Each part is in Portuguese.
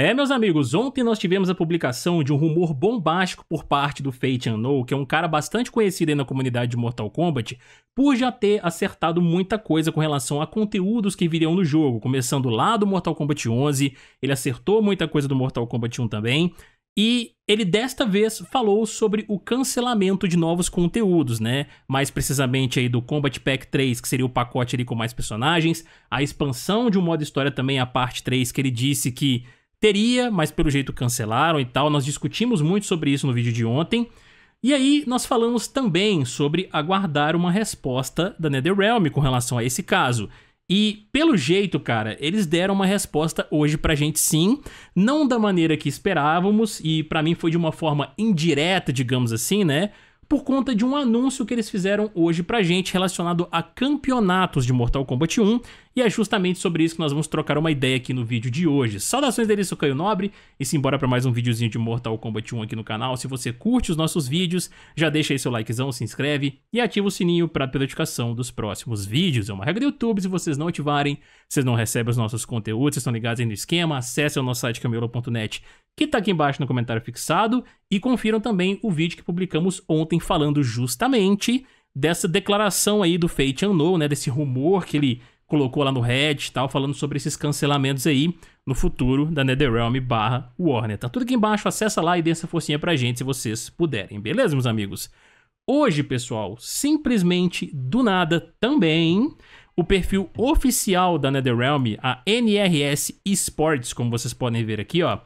É, meus amigos, ontem nós tivemos a publicação de um rumor bombástico por parte do Fate Unknown, que é um cara bastante conhecido aí na comunidade de Mortal Kombat, por já ter acertado muita coisa com relação a conteúdos que viriam no jogo, começando lá do Mortal Kombat 11, ele acertou muita coisa do Mortal Kombat 1 também, e ele desta vez falou sobre o cancelamento de novos conteúdos, né? Mais precisamente aí do Combat Pack 3, que seria o pacote ali com mais personagens, a expansão de um modo história também, a parte 3, que ele disse que Teria, mas pelo jeito cancelaram e tal. Nós discutimos muito sobre isso no vídeo de ontem. E aí nós falamos também sobre aguardar uma resposta da NetherRealm com relação a esse caso. E pelo jeito, cara, eles deram uma resposta hoje pra gente sim, não da maneira que esperávamos e para mim foi de uma forma indireta, digamos assim, né? Por conta de um anúncio que eles fizeram hoje pra gente relacionado a campeonatos de Mortal Kombat 1 e é justamente sobre isso que nós vamos trocar uma ideia aqui no vídeo de hoje. Saudações dele, sou Caio Nobre, e simbora para mais um videozinho de Mortal Kombat 1 aqui no canal. Se você curte os nossos vídeos, já deixa aí seu likezão, se inscreve e ativa o sininho para a notificação dos próximos vídeos. É uma regra do YouTube, se vocês não ativarem, vocês não recebem os nossos conteúdos, vocês estão ligados aí no esquema, acessem o nosso site cameolo.net que está aqui embaixo no comentário fixado e confiram também o vídeo que publicamos ontem falando justamente dessa declaração aí do Fate Unknown, né, desse rumor que ele colocou lá no Reddit e tal, falando sobre esses cancelamentos aí no futuro da NetherRealm barra Warner. Tá tudo aqui embaixo, acessa lá e dê essa forcinha pra gente se vocês puderem, beleza, meus amigos? Hoje, pessoal, simplesmente do nada também, o perfil oficial da NetherRealm, a NRS Esports, como vocês podem ver aqui, ó,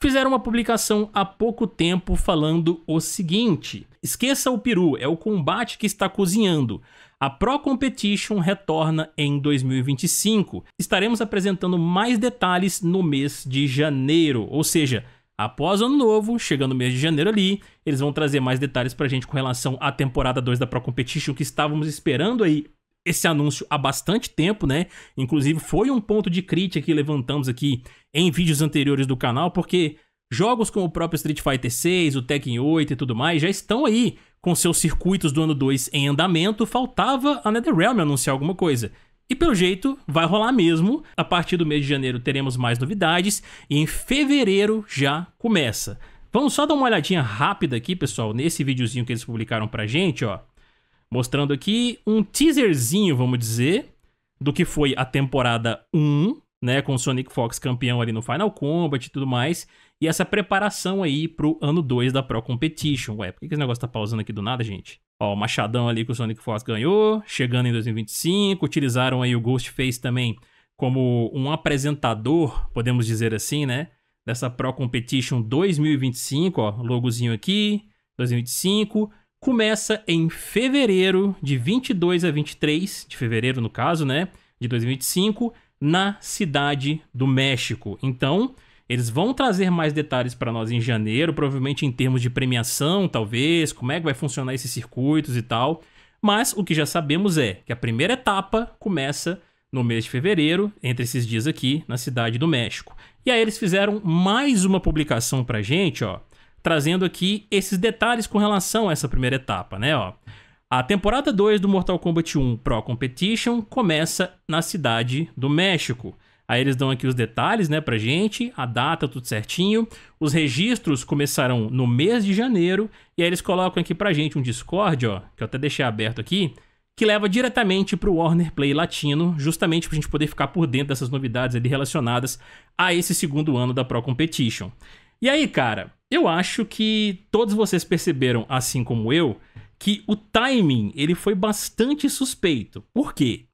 fizeram uma publicação há pouco tempo falando o seguinte: esqueça o peru, é o combate que está cozinhando. A Pro Competition retorna em 2025. Estaremos apresentando mais detalhes no mês de janeiro, ou seja, após ano novo, chegando o mês de janeiro ali, eles vão trazer mais detalhes pra gente com relação à temporada 2 da Pro Competition que estávamos esperando aí esse anúncio há bastante tempo, né? Inclusive foi um ponto de crítica que levantamos aqui em vídeos anteriores do canal, porque Jogos como o próprio Street Fighter 6, o Tekken 8 e tudo mais já estão aí com seus circuitos do ano 2 em andamento, faltava a NetherRealm anunciar alguma coisa. E pelo jeito, vai rolar mesmo. A partir do mês de janeiro teremos mais novidades e em fevereiro já começa. Vamos só dar uma olhadinha rápida aqui, pessoal, nesse videozinho que eles publicaram pra gente, ó. Mostrando aqui um teaserzinho, vamos dizer, do que foi a temporada 1 né, com o Sonic Fox campeão ali no Final Combat e tudo mais, e essa preparação aí pro ano 2 da Pro Competition. Ué, por que, que esse negócio tá pausando aqui do nada, gente? Ó, o machadão ali que o Sonic Fox ganhou, chegando em 2025, utilizaram aí o Ghostface também como um apresentador, podemos dizer assim, né, dessa Pro Competition 2025, ó, logozinho aqui, 2025, começa em fevereiro, de 22 a 23 de fevereiro, no caso, né, de 2025, na cidade do México. Então, eles vão trazer mais detalhes para nós em janeiro, provavelmente em termos de premiação, talvez, como é que vai funcionar esses circuitos e tal. Mas o que já sabemos é que a primeira etapa começa no mês de fevereiro, entre esses dias aqui, na cidade do México. E aí eles fizeram mais uma publicação pra gente, ó, trazendo aqui esses detalhes com relação a essa primeira etapa, né, ó. A temporada 2 do Mortal Kombat 1 Pro Competition começa na cidade do México. Aí eles dão aqui os detalhes, né, pra gente, a data, tudo certinho. Os registros começarão no mês de janeiro. E aí eles colocam aqui pra gente um Discord, ó, que eu até deixei aberto aqui, que leva diretamente pro Warner Play Latino, justamente pra gente poder ficar por dentro dessas novidades ali relacionadas a esse segundo ano da Pro Competition. E aí, cara, eu acho que todos vocês perceberam, assim como eu, que o timing ele foi bastante suspeito. Por quê?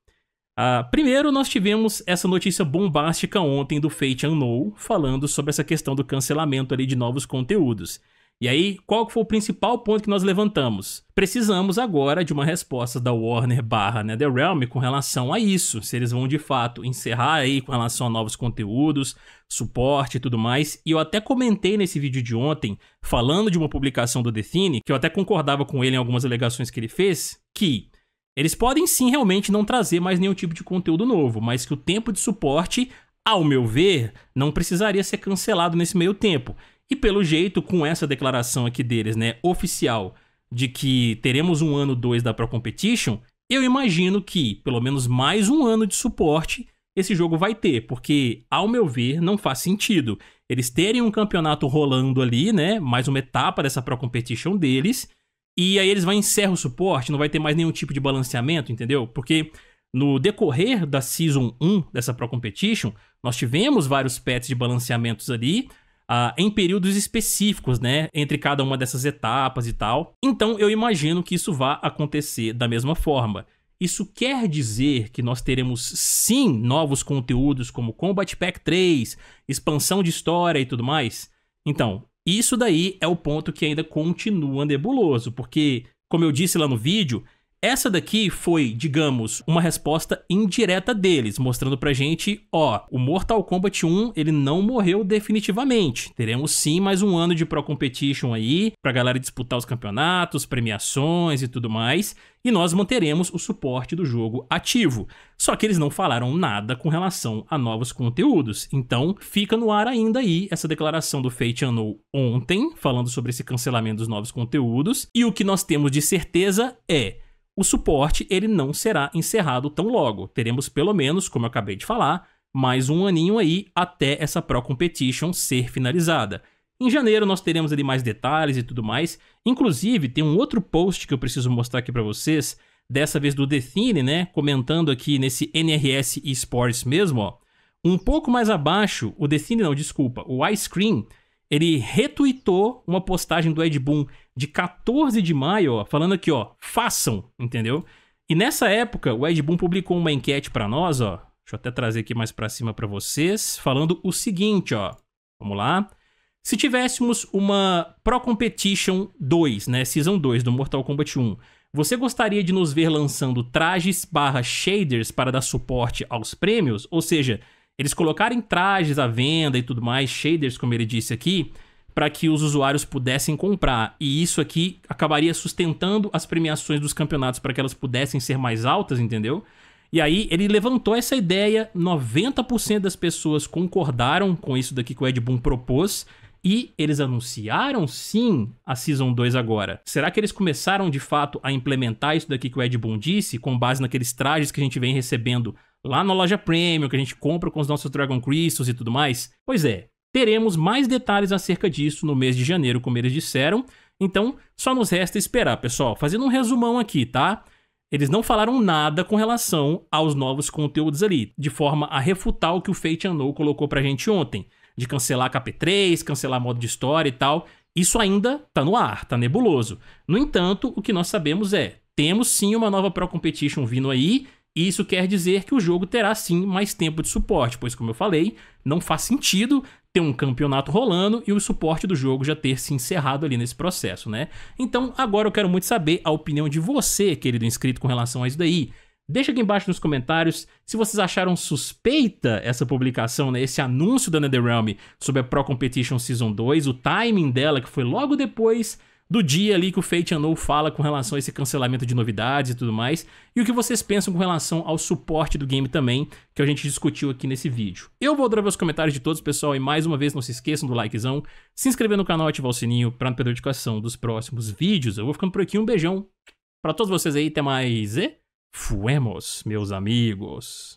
Ah, primeiro, nós tivemos essa notícia bombástica ontem do Fate Unknown, falando sobre essa questão do cancelamento ali de novos conteúdos. E aí, qual foi o principal ponto que nós levantamos? Precisamos agora de uma resposta da Warner barra NetherRealm com relação a isso, se eles vão de fato encerrar aí com relação a novos conteúdos, suporte e tudo mais. E eu até comentei nesse vídeo de ontem, falando de uma publicação do Define, que eu até concordava com ele em algumas alegações que ele fez, que eles podem sim realmente não trazer mais nenhum tipo de conteúdo novo, mas que o tempo de suporte, ao meu ver, não precisaria ser cancelado nesse meio tempo. E pelo jeito, com essa declaração aqui deles, né, oficial, de que teremos um ano 2 da Pro Competition, eu imagino que pelo menos mais um ano de suporte esse jogo vai ter, porque, ao meu ver, não faz sentido eles terem um campeonato rolando ali, né, mais uma etapa dessa Pro Competition deles, e aí eles vão encerrar o suporte, não vai ter mais nenhum tipo de balanceamento, entendeu? Porque no decorrer da Season 1 dessa Pro Competition, nós tivemos vários pets de balanceamentos ali, ah, em períodos específicos, né? Entre cada uma dessas etapas e tal. Então eu imagino que isso vá acontecer da mesma forma. Isso quer dizer que nós teremos sim novos conteúdos como Combat Pack 3, expansão de história e tudo mais? Então, isso daí é o ponto que ainda continua nebuloso, porque, como eu disse lá no vídeo, essa daqui foi, digamos, uma resposta indireta deles, mostrando pra gente, ó, o Mortal Kombat 1, ele não morreu definitivamente. Teremos sim mais um ano de Pro Competition aí, pra galera disputar os campeonatos, premiações e tudo mais, e nós manteremos o suporte do jogo ativo. Só que eles não falaram nada com relação a novos conteúdos, então fica no ar ainda aí essa declaração do Fate Annou ontem, falando sobre esse cancelamento dos novos conteúdos, e o que nós temos de certeza é o suporte ele não será encerrado tão logo. Teremos pelo menos, como eu acabei de falar, mais um aninho aí até essa Pro Competition ser finalizada. Em janeiro nós teremos ali mais detalhes e tudo mais. Inclusive, tem um outro post que eu preciso mostrar aqui para vocês, dessa vez do Define, né, comentando aqui nesse NRS Esports mesmo, ó. Um pouco mais abaixo, o Define não, desculpa, o Cream ele retuitou uma postagem do Ed Boon de 14 de maio, ó, falando aqui, ó, façam, entendeu? E nessa época, o Ed Boon publicou uma enquete para nós, ó. Deixa eu até trazer aqui mais para cima para vocês, falando o seguinte, ó. Vamos lá. Se tivéssemos uma Pro Competition 2, né, Season 2 do Mortal Kombat 1, você gostaria de nos ver lançando trajes barra shaders para dar suporte aos prêmios? Ou seja, eles colocarem trajes à venda e tudo mais, shaders, como ele disse aqui, para que os usuários pudessem comprar. E isso aqui acabaria sustentando as premiações dos campeonatos para que elas pudessem ser mais altas, entendeu? E aí ele levantou essa ideia, 90% das pessoas concordaram com isso daqui que o Ed Boon propôs. E eles anunciaram sim a Season 2 agora. Será que eles começaram de fato a implementar isso daqui que o Ed Boon disse, com base naqueles trajes que a gente vem recebendo lá na loja Premium, que a gente compra com os nossos Dragon Crystals e tudo mais? Pois é, Teremos mais detalhes acerca disso no mês de janeiro, como eles disseram. Então, só nos resta esperar, pessoal. Fazendo um resumão aqui, tá? Eles não falaram nada com relação aos novos conteúdos ali, de forma a refutar o que o Fate Anno colocou pra gente ontem, de cancelar KP3, cancelar modo de história e tal. Isso ainda tá no ar, tá nebuloso. No entanto, o que nós sabemos é, temos sim uma nova Pro Competition vindo aí, e isso quer dizer que o jogo terá sim mais tempo de suporte, pois como eu falei, não faz sentido ter um campeonato rolando e o suporte do jogo já ter se encerrado ali nesse processo, né? Então, agora eu quero muito saber a opinião de você, querido inscrito, com relação a isso daí. Deixa aqui embaixo nos comentários se vocês acharam suspeita essa publicação, né, esse anúncio da NetherRealm sobre a Pro Competition Season 2, o timing dela que foi logo depois do dia ali que o Fate Anou fala com relação a esse cancelamento de novidades e tudo mais, e o que vocês pensam com relação ao suporte do game também, que a gente discutiu aqui nesse vídeo. Eu vou adorar ver os comentários de todos, pessoal, e mais uma vez não se esqueçam do likezão, se inscrever no canal e ativar o sininho para não perder a notificação dos próximos vídeos. Eu vou ficando por aqui, um beijão para todos vocês aí, até mais e fuemos, meus amigos.